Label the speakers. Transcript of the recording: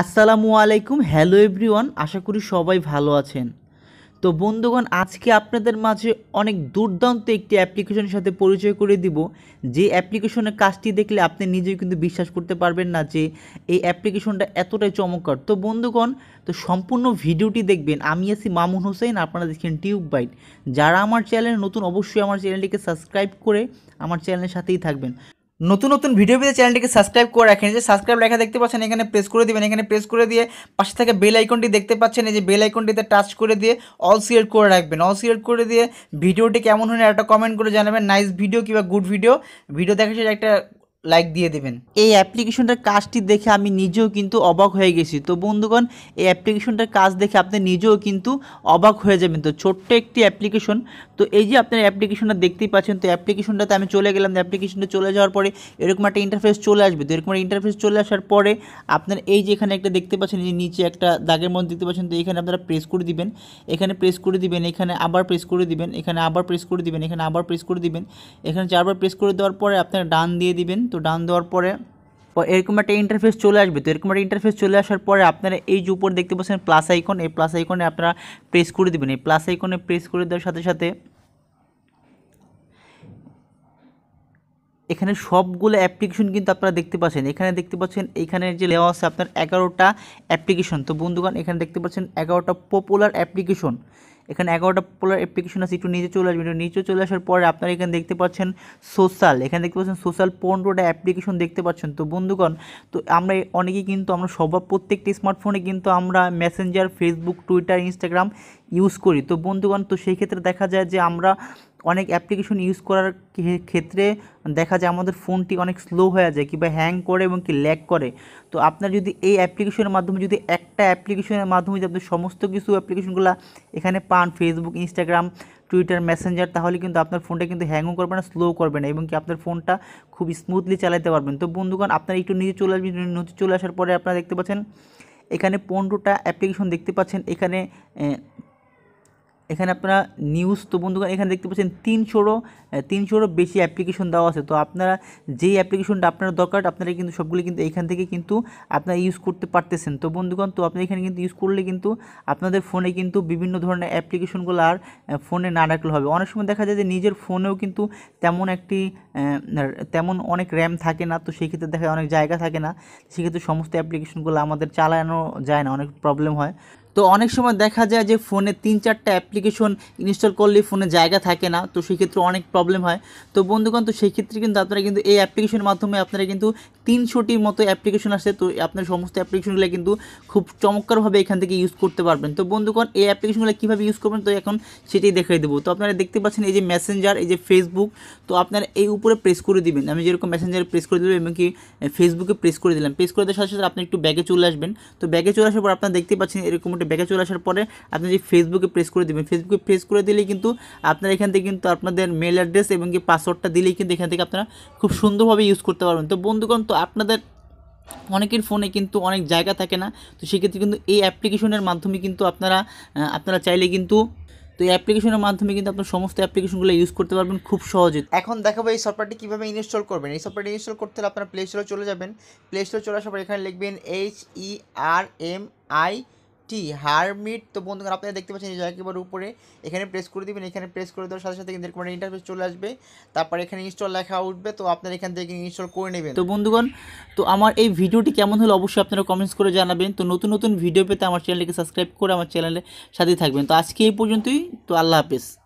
Speaker 1: আসসালামু আলাইকুম hello everyone আশা করি সবাই ভালো আছেন তো বন্ধুগণ আজকে আপনাদের মাঝে অনেক দুর্দান্ত একটি অ্যাপ্লিকেশনের সাথে পরিচয় করে দিব যে অ্যাপ্লিকেশনের কাজটি দেখলে আপনি নিজেই কিন্তু বিশ্বাস করতে পারবেন না যে এই অ্যাপ্লিকেশনটা এতটাই চমৎকার তো বন্ধুগণ তো সম্পূর্ণ ভিডিওটি দেখবেন আমি আছি মামুন হোসেন আপনারা দেখছেন টিউব বাইট যারা আমার চ্যানেল নতুন অবশ্যই আমার চ্যানেলটিকে সাবস্ক্রাইব করে আমার চ্যানেলের সাথেই থাকবেন নতুন নতুন ভিডিও পেতে চ্যানেলটিকে সাবস্ক্রাইব করে রাখেন যে সাবস্ক্রাইব লেখা দেখতে পাচ্ছেন এখানে প্রেস করে দিবেন এখানে প্রেস করে দিয়ে পাশে থেকে বেল আইকনটি দেখতে পাচ্ছেন এই যে বেল আইকনটিতে টাচ করে দিয়ে অল সিলেক্ট করে রাখবেন অল সিলেক্ট করে দিয়ে ভিডিওটি কেমন হলে একটা কমেন্ট করে জানাবেন নাইস ভিডিও কিংবা গুড ভিডিও ভিডিও দেখা শেষে একটা লাইক দিয়ে দেবেন এই অ্যাপ্লিকেশনটার কাজটি দেখে আমি নিজেও কিন্তু অবাক হয়ে গেছি তো বন্ধুগণ এই অ্যাপ্লিকেশনটার কাজ দেখে আপনি নিজেও কিন্তু অবাক হয়ে যাবেন তো ছোট্ট একটি অ্যাপ্লিকেশন তো এই যে আপনার অ্যাপ্লিকেশনটা দেখতেই পাচ্ছেন তো অ্যাপ্লিকেশনটাতে আমি চলে গেলাম অ্যাপ্লিকেশনটা চলে যাওয়ার পরে এরকম একটা ইন্টারফেস চলে আসবে তো এরকম একটা ইন্টারফেস চলে আসার পরে আপনার এই যে এখানে একটা দেখতে পাচ্ছেন যে নিচে একটা দাগের মধ্যে দেখতে পাচ্ছেন তো এখানে আপনারা প্রেস করে দিবেন এখানে প্রেস করে দিবেন এখানে আবার প্রেস করে দিবেন এখানে আবার প্রেস করে দিবেন এখানে আবার প্রেস করে দিবেন এখানে চারবার প্রেস করে দেওয়ার পরে আপনারা ডান দিয়ে দিবেন তো ডান দেওয়ার পরে এরকম একটা ইন্টারফেস চলে আসবে তো এরকম একটা ইন্টারফেস চলে আসার পরে আপনারা এই যে উপর দেখতে পাচ্ছেন প্লাস আইকন এই প্লাস আইকনে আপনারা প্রেস করে দেবেন এই প্লাস আইকনে প্রেস করে দেওয়ার সাথে সাথে এখানে সবগুলো অ্যাপ্লিকেশন কিন্তু আপনারা দেখতে পাচ্ছেন এখানে দেখতে পাচ্ছেন এখানে যে লেওয়া আছে আপনার এগারোটা অ্যাপ্লিকেশন তো বন্ধুগণ এখানে দেখতে পাচ্ছেন এগারোটা পপুলার অ্যাপ্লিকেশন এখানে এগারোটা পপুলার অ্যাপ্লিকেশন আছে একটু নিচে চলে আসবে একটু নিচে চলে আসার পরে আপনারা এখানে দেখতে পাচ্ছেন সোশ্যাল এখানে দেখতে পাচ্ছেন সোশ্যাল পনেরোটা অ্যাপ্লিকেশন দেখতে পাচ্ছেন তো বন্ধুগণ তো আমরা অনেকেই কিন্তু আমরা সবার প্রত্যেকটি স্মার্টফোনে কিন্তু আমরা messenger Facebook Twitter Instagram use করি তো বন্ধুগণ তো সেই ক্ষেত্রে দেখা যায় যে আমরা অনেক অ্যাপ্লিকেশন ইউজ করার ক্ষেত্রে দেখা যায় আমাদের ফোনটি অনেক স্লো হয়ে যায় কিংবা হ্যাং করে এবং কি ল্যাগ করে তো আপনার যদি এই অ্যাপ্লিকেশনের মাধ্যমে যদি একটা অ্যাপ্লিকেশনের মাধ্যমে যদি আপনি সমস্ত কিছু অ্যাপ্লিকেশনগুলো এখানে পান ফেসবুক ইনস্টাগ্রাম টুইটার মেসেঞ্জার তাহলে কিন্তু আপনার ফোনটা কিন্তু হ্যাংও করবে না স্লো করবে না এবং কি আপনার ফোনটা খুব স্মুথলি চালাতে পারবেন তো বন্ধুগণ আপনার একটু নিচে চলে আসবেন নিচে চলে আসার পরে আপনারা দেখতে পাচ্ছেন এখানে পনেরোটা অ্যাপ্লিকেশন দেখতে পাচ্ছেন এখানে এখানে আপনারা নিউজ তো বন্ধুগণ এখানে দেখতে পাচ্ছেন তিনশোরও তিনশোরও বেশি অ্যাপ্লিকেশন দেওয়া আছে তো আপনারা যেই অ্যাপ্লিকেশনটা আপনার দরকার আপনারা কিন্তু সবগুলি কিন্তু এখান থেকে কিন্তু আপনারা ইউজ করতে পারতেছেন তো বন্ধুগণ তো আপনি এখানে কিন্তু ইউজ করলে কিন্তু আপনাদের ফোনে কিন্তু বিভিন্ন ধরনের অ্যাপ্লিকেশনগুলো আর ফোনে না রাখলে হবে অনেক সময় দেখা যায় যে নিজের ফোনেও কিন্তু তেমন একটি তেমন অনেক র্যাম থাকে না তো সেক্ষেত্রে দেখা যায় অনেক জায়গা থাকে না সেক্ষেত্রে সমস্ত অ্যাপ্লিকেশনগুলো আমাদের চালানো যায় না অনেক প্রবলেম হয় তো অনেক সময় দেখা যায় যে ফোনে তিন চারটা অ্যাপ্লিকেশন ইনস্টল করলে ফোনে জায়গা থাকে না তো সেক্ষেত্রে অনেক প্রবলেম হয় তো বন্ধুগণ তো সেক্ষেত্রে কিন্তু আপনারা কিন্তু এই অ্যাপ্লিকেশনের মাধ্যমে আপনারা কিন্তু তিনশোটির মতো অ্যাপ্লিকেশন আসে তো আপনার সমস্ত অ্যাপ্লিকেশনগুলো কিন্তু খুব চমৎকারভাবে এখান থেকে ইউজ করতে পারবেন তো বন্ধুগণ এই অ্যাপ্লিকেশনগুলো কীভাবে ইউজ করবেন তো এখন সেটাই দেখাই দেবো তো আপনারা দেখতে পাচ্ছেন এই যে মেসেঞ্জার এই যে ফেসবুক তো আপনারা এই উপরে প্রেস করে দিবেন আমি যেরকম মেসেঞ্জারে প্রেস করে দেবো এবং কি ফেসবুকে প্রেস করে দিলাম প্রেস করে দেওয়ার সাথে সাথে আপনি একটু ব্যাগে চলে আসবেন তো ব্যাগে চলে আসার পর আপনারা দেখতে পাচ্ছেন এরকম মোটামুটি ব্যাকে চলে আসার পরে আপনি যে ফেসবুকে প্রেস করে দেবেন ফেসবুকে প্রেস করে দিলেই কিন্তু আপনারা এখান থেকে কিন্তু আপনাদের মেল অ্যাড্রেস এবং কি পাসওয়ার্ডটা দিলেই কিন্তু এখান থেকে আপনারা খুব সুন্দরভাবে ইউজ করতে পারবেন তো বন্ধুগণ তো আপনাদের অনেকের ফোনে কিন্তু অনেক জায়গা থাকে না তো সেক্ষেত্রে কিন্তু এই অ্যাপ্লিকেশনের মাধ্যমে কিন্তু আপনারা আপনারা চাইলে কিন্তু তো এই অ্যাপ্লিকেশনের মাধ্যমে কিন্তু আপনার সমস্ত অ্যাপ্লিকেশনগুলো ইউজ করতে পারবেন খুব সহজে এখন দেখাবো এই সফটওয়্যারটি কীভাবে ইনস্টল করবেন এই সফটওয়্যারটি ইনস্টল করতে হলে আপনার প্লে স্টোরে চলে যাবেন প্লে স্টোরে চলে আসার পর এখানে লিখবেন H E R M I T hermit তো বন্ধুরা আপনারা দেখতে পাচ্ছেন এই একবার উপরে এখানে প্রেস করে দেবেন এখানে প্রেস করে দেওয়ার সাথে সাথে কিন্তু এরকম ইন্টারফেস চলে আসবে তারপর এখানে ইনস্টল লেখা উঠবে তো আপনারা এখান থেকে ইনস্টল করে নেবেন তো বন্ধুগণ তো আমার এই ভিডিওটি কেমন হলো অবশ্যই আপনারা কমেন্টস করে জানাবেন তো নতুন নতুন ভিডিও পেতে আমার চ্যানেলটিকে সাবস্ক্রাইব করে আমার চ্যানেলের সাথেই থাকবেন তো আজকে এই পর্যন্তই তো আল্লাহ হাফেজ